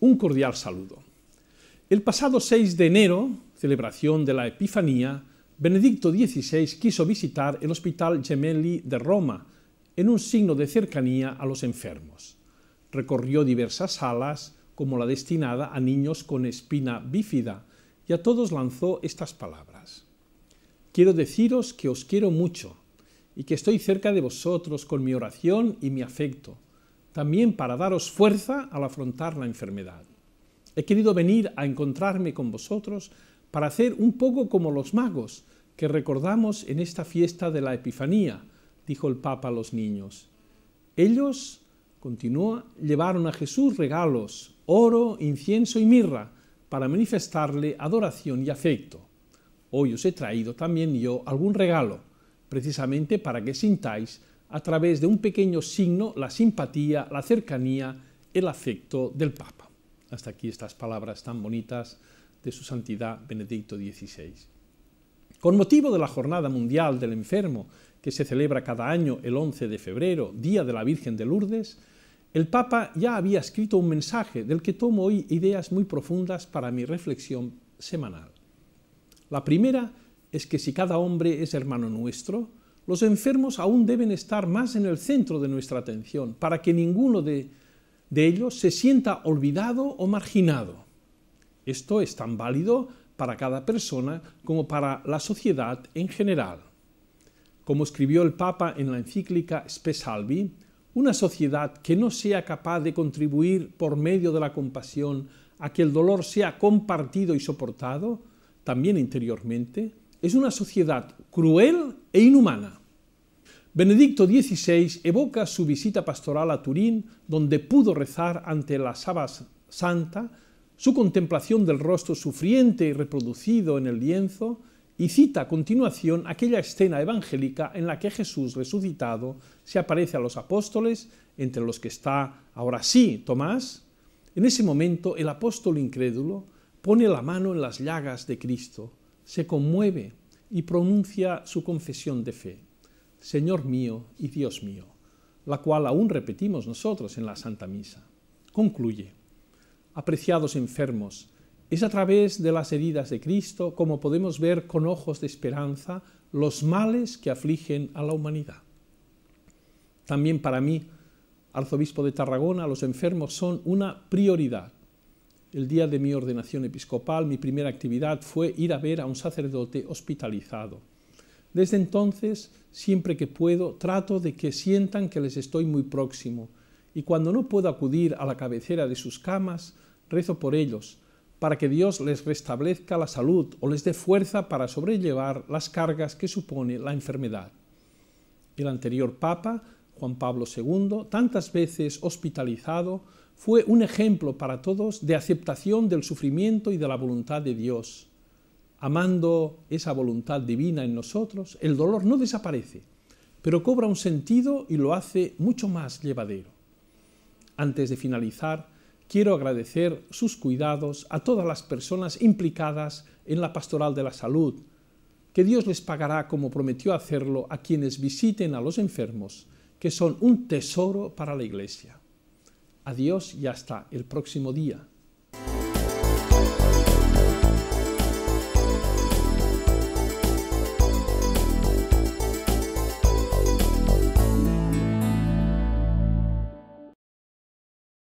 un cordial saludo. El pasado 6 de enero, celebración de la Epifanía, Benedicto XVI quiso visitar el Hospital Gemelli de Roma, en un signo de cercanía a los enfermos. Recorrió diversas salas, como la destinada a niños con espina bífida, y a todos lanzó estas palabras. Quiero deciros que os quiero mucho y que estoy cerca de vosotros con mi oración y mi afecto también para daros fuerza al afrontar la enfermedad. He querido venir a encontrarme con vosotros para hacer un poco como los magos que recordamos en esta fiesta de la Epifanía, dijo el Papa a los niños. Ellos, continúa, llevaron a Jesús regalos, oro, incienso y mirra, para manifestarle adoración y afecto. Hoy os he traído también yo algún regalo, precisamente para que sintáis a través de un pequeño signo la simpatía, la cercanía, el afecto del Papa. Hasta aquí estas palabras tan bonitas de su santidad Benedicto XVI. Con motivo de la Jornada Mundial del Enfermo, que se celebra cada año el 11 de febrero, Día de la Virgen de Lourdes, el Papa ya había escrito un mensaje del que tomo hoy ideas muy profundas para mi reflexión semanal. La primera es que si cada hombre es hermano nuestro, los enfermos aún deben estar más en el centro de nuestra atención para que ninguno de, ellos se sienta olvidado o marginado. Esto es tan válido para cada persona como para la sociedad en general. Como escribió el Papa en la encíclica Spes albi, una sociedad que no sea capaz de contribuir por medio de la compasión a que el dolor sea compartido y soportado, también interiormente, es una sociedad cruel e inhumana. Benedicto XVI evoca su visita pastoral a Turín, donde pudo rezar ante la Saba Santa, su contemplación del rostro sufriente y reproducido en el lienzo, y cita a continuación aquella escena evangélica en la que Jesús resucitado se aparece a los apóstoles, entre los que está ahora sí Tomás. En ese momento el apóstol incrédulo pone la mano en las llagas de Cristo se conmueve y pronuncia su confesión de fe, Señor mío y Dios mío, la cual aún repetimos nosotros en la Santa Misa. Concluye, apreciados enfermos, es a través de las heridas de Cristo como podemos ver con ojos de esperanza los males que afligen a la humanidad. También para mí, arzobispo de Tarragona, los enfermos son una prioridad el día de mi ordenación episcopal, mi primera actividad fue ir a ver a un sacerdote hospitalizado. Desde entonces, siempre que puedo, trato de que sientan que les estoy muy próximo, y cuando no puedo acudir a la cabecera de sus camas, rezo por ellos, para que Dios les restablezca la salud o les dé fuerza para sobrellevar las cargas que supone la enfermedad. El anterior Papa Juan Pablo II, tantas veces hospitalizado, fue un ejemplo para todos de aceptación del sufrimiento y de la voluntad de Dios. Amando esa voluntad divina en nosotros, el dolor no desaparece, pero cobra un sentido y lo hace mucho más llevadero. Antes de finalizar, quiero agradecer sus cuidados a todas las personas implicadas en la pastoral de la salud, que Dios les pagará como prometió hacerlo a quienes visiten a los enfermos que son un tesoro para la iglesia. Adiós y hasta el próximo día.